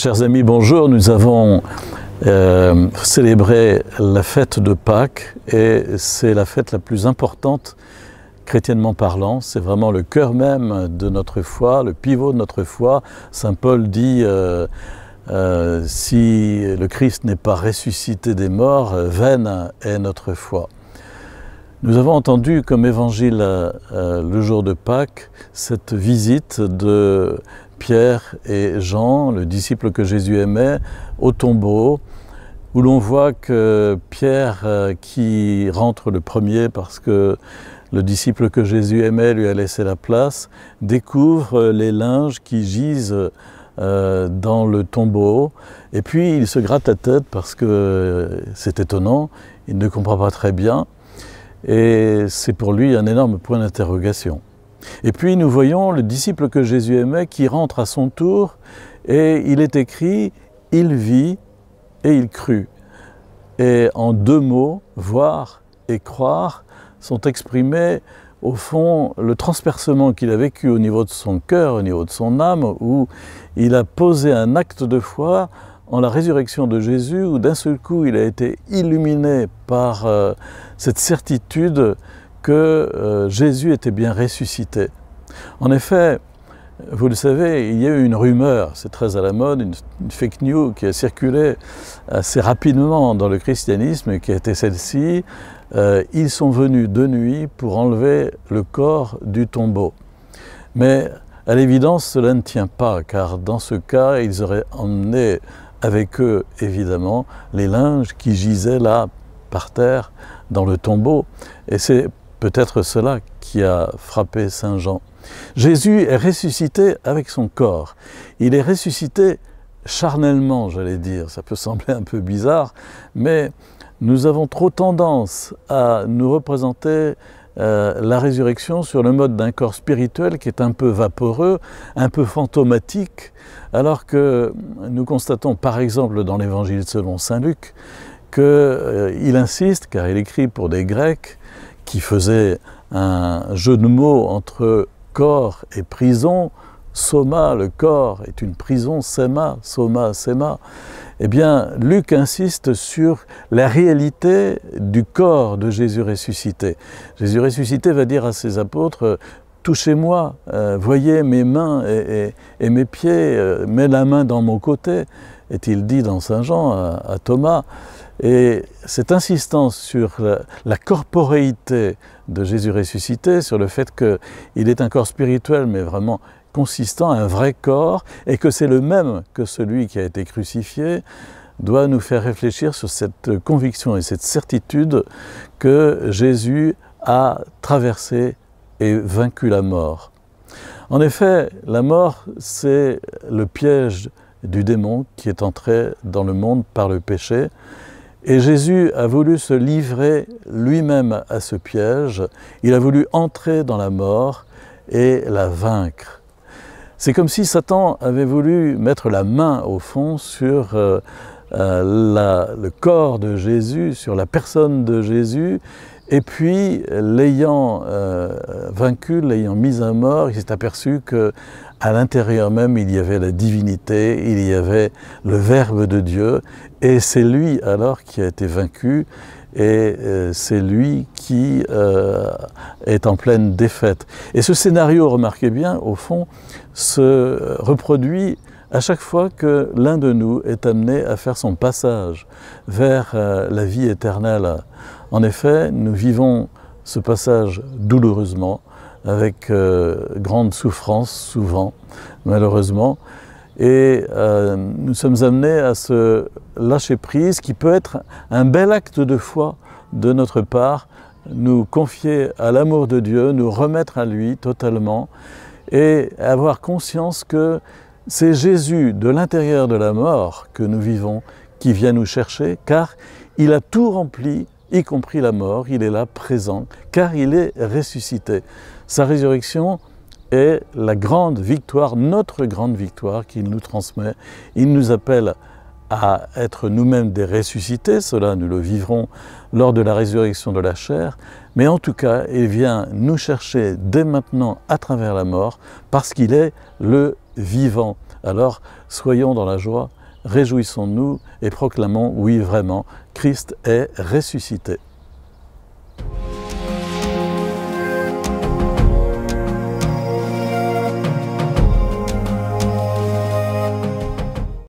Chers amis, bonjour. Nous avons euh, célébré la fête de Pâques et c'est la fête la plus importante chrétiennement parlant. C'est vraiment le cœur même de notre foi, le pivot de notre foi. Saint Paul dit... Euh, euh, si le Christ n'est pas ressuscité des morts, vaine est notre foi. Nous avons entendu comme évangile euh, le jour de Pâques cette visite de Pierre et Jean, le disciple que Jésus aimait, au tombeau, où l'on voit que Pierre, euh, qui rentre le premier parce que le disciple que Jésus aimait lui a laissé la place, découvre les linges qui gisent euh, dans le tombeau. Et puis il se gratte la tête parce que c'est étonnant, il ne comprend pas très bien. Et c'est pour lui un énorme point d'interrogation. Et puis nous voyons le disciple que Jésus aimait qui rentre à son tour et il est écrit Il vit et il crut. Et en deux mots, voir et croire sont exprimés au fond le transpercement qu'il a vécu au niveau de son cœur, au niveau de son âme, où il a posé un acte de foi en la résurrection de Jésus, où d'un seul coup il a été illuminé par euh, cette certitude que euh, Jésus était bien ressuscité. En effet, vous le savez, il y a eu une rumeur, c'est très à la mode, une, fake news qui a circulé assez rapidement dans le christianisme et qui a été celle-ci. Euh, ils sont venus de nuit pour enlever le corps du tombeau. Mais à l'évidence, cela ne tient pas, car dans ce cas, ils auraient emmené avec eux évidemment les linges qui gisaient là par terre dans le tombeau. Et c'est peut-être cela qui a frappé Saint Jean. Jésus est ressuscité avec son corps. Il est ressuscité charnellement, j'allais dire. Ça peut sembler un peu bizarre, mais nous avons trop tendance à nous représenter euh, la résurrection sur le mode d'un corps spirituel qui est un peu vaporeux, un peu fantomatique, alors que nous constatons par exemple dans l'Évangile selon Saint Luc qu'il euh, insiste, car il écrit pour des Grecs qui faisaient un jeu de mots entre corps et prison, Soma, le corps, est une prison, Sema, Soma, Sema, eh bien, Luc insiste sur la réalité du corps de Jésus ressuscité. Jésus ressuscité va dire à ses apôtres, euh, touchez-moi, euh, voyez mes mains et, mes pieds, euh, mets la main dans mon côté, est-il dit dans Saint Jean à, Thomas. Et cette insistance sur la, la, corporéité de Jésus ressuscité, sur le fait qu'il est un corps spirituel, mais vraiment consistant à un vrai corps et que c'est le même que celui qui a été crucifié, doit nous faire réfléchir sur cette conviction et cette certitude que Jésus a traversé et vaincu la mort. En effet, la mort, c'est le piège du démon qui est entré dans le monde par le péché. Et Jésus a voulu se livrer lui-même à ce piège. Il a voulu entrer dans la mort et la vaincre. C'est comme si Satan avait voulu mettre la main au fond sur euh, euh, le corps de Jésus, sur la personne de Jésus, et puis, l'ayant euh, vaincu, l'ayant mis à mort, il s'est aperçu qu'à l'intérieur même, il y avait la divinité, il y avait le Verbe de Dieu, et c'est lui alors qui a été vaincu, et euh, c'est lui qui euh, est en pleine défaite. Et ce scénario, remarquez bien, au fond, se reproduit à chaque fois que l'un de nous est amené à faire son passage vers la vie éternelle. En effet, nous vivons ce passage douloureusement, avec euh, grande souffrance souvent, malheureusement, et euh, nous sommes amenés à se lâcher prise, qui peut être un bel acte de foi de notre part, nous confier à l'amour de Dieu, nous remettre à lui totalement, et avoir conscience que c'est Jésus de l'intérieur de la mort que nous vivons qui vient nous chercher, car il a tout rempli y compris la mort, il est là présent, car il est ressuscité. Sa résurrection est la grande victoire, notre grande victoire qu'il nous transmet. Il nous appelle à être nous-mêmes des ressuscités, cela nous le vivrons lors de la résurrection de la chair, mais en tout cas, il vient nous chercher dès maintenant à travers la mort, parce qu'il est le vivant. Alors, soyons dans la joie réjouissons-nous et proclamons, oui vraiment, Christ est ressuscité.